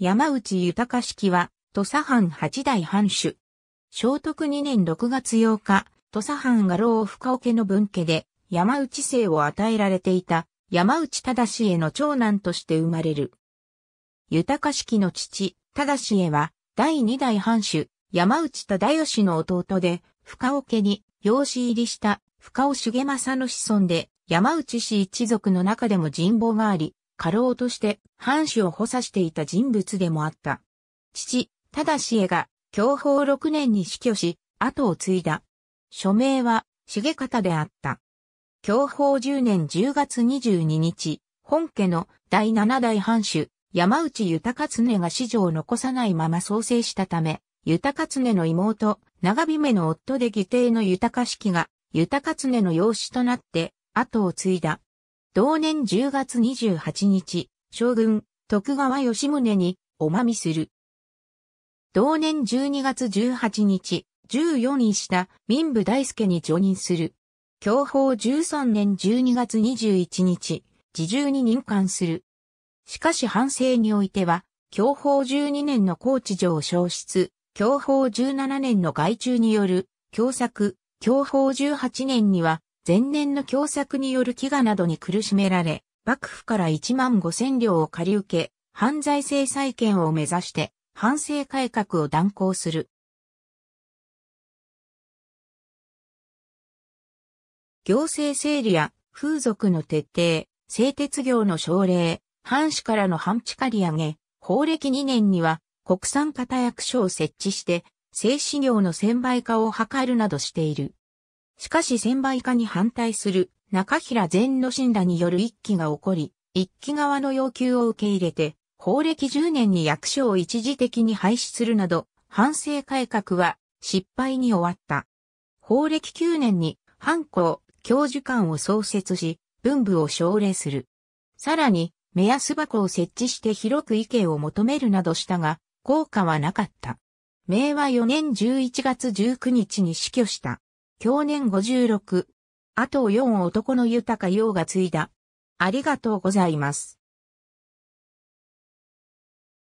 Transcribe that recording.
山内豊式は、土佐藩八代藩主。聖徳二年六月8日、土佐藩画廊深桶の分家で、山内姓を与えられていた、山内忠への長男として生まれる。豊式の父、忠へは、第二代藩主、山内忠義の弟で、深桶に養子入りした深尾重政の子孫で、山内氏一族の中でも人望があり、家老として藩主を補佐していた人物でもあった。父、忠氏えが、享保6年に死去し、後を継いだ。署名は、重方であった。享保10年10月22日、本家の第7代藩主、山内豊常が史上を残さないまま創生したため、豊常の妹、長姫の夫で義弟の豊式が、豊常の養子となって、後を継いだ。同年10月28日、将軍、徳川吉宗に、おまみする。同年12月18日、14位下、民部大輔に助任する。享保13年12月21日、自重に任官する。しかし反省においては、享保12年の高知城消失、享保17年の外中による、共作、享保18年には、前年の凶作による飢餓などに苦しめられ、幕府から1万5千両を借り受け、犯罪制裁権を目指して、反省改革を断行する。行政整理や風俗の徹底、製鉄業の奨励、藩主からの半地借り上げ、法暦2年には国産型役所を設置して、製紙業の専売化を図るなどしている。しかし専売倍化に反対する中平善の信らによる一揆が起こり、一揆側の要求を受け入れて、法暦10年に役所を一時的に廃止するなど、反省改革は失敗に終わった。法暦9年に藩校、教授官を創設し、文部を奨励する。さらに、目安箱を設置して広く意見を求めるなどしたが、効果はなかった。明和4年11月19日に死去した。享年56。あと4男の豊か陽が継いだ。ありがとうございます。